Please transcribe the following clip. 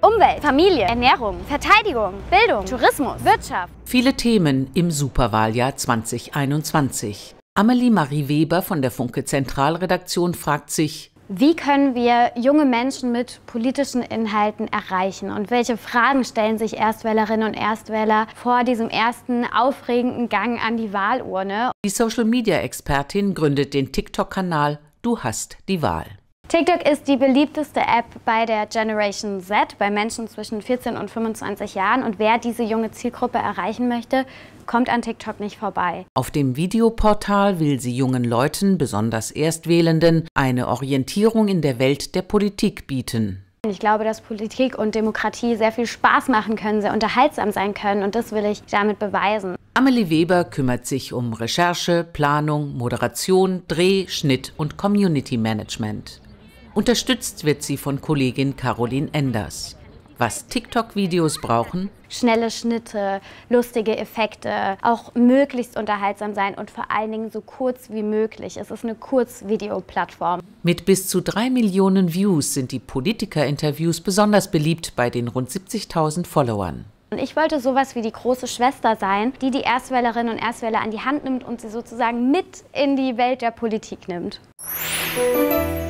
Umwelt, Familie, Ernährung, Verteidigung, Bildung, Tourismus, Wirtschaft. Viele Themen im Superwahljahr 2021. Amelie Marie Weber von der Funke Zentralredaktion fragt sich, wie können wir junge Menschen mit politischen Inhalten erreichen? Und welche Fragen stellen sich Erstwählerinnen und Erstwähler vor diesem ersten aufregenden Gang an die Wahlurne? Die Social-Media-Expertin gründet den TikTok-Kanal Du hast die Wahl. TikTok ist die beliebteste App bei der Generation Z, bei Menschen zwischen 14 und 25 Jahren. Und wer diese junge Zielgruppe erreichen möchte, kommt an TikTok nicht vorbei. Auf dem Videoportal will sie jungen Leuten, besonders Erstwählenden, eine Orientierung in der Welt der Politik bieten. Ich glaube, dass Politik und Demokratie sehr viel Spaß machen können, sehr unterhaltsam sein können und das will ich damit beweisen. Amelie Weber kümmert sich um Recherche, Planung, Moderation, Dreh, Schnitt und Community Management. Unterstützt wird sie von Kollegin Caroline Enders. Was TikTok-Videos brauchen? Schnelle Schnitte, lustige Effekte, auch möglichst unterhaltsam sein und vor allen Dingen so kurz wie möglich. Es ist eine Kurzvideoplattform. Mit bis zu drei Millionen Views sind die Politiker-Interviews besonders beliebt bei den rund 70.000 Followern. Und ich wollte sowas wie die große Schwester sein, die die Erstwählerinnen und Erstwähler an die Hand nimmt und sie sozusagen mit in die Welt der Politik nimmt. Musik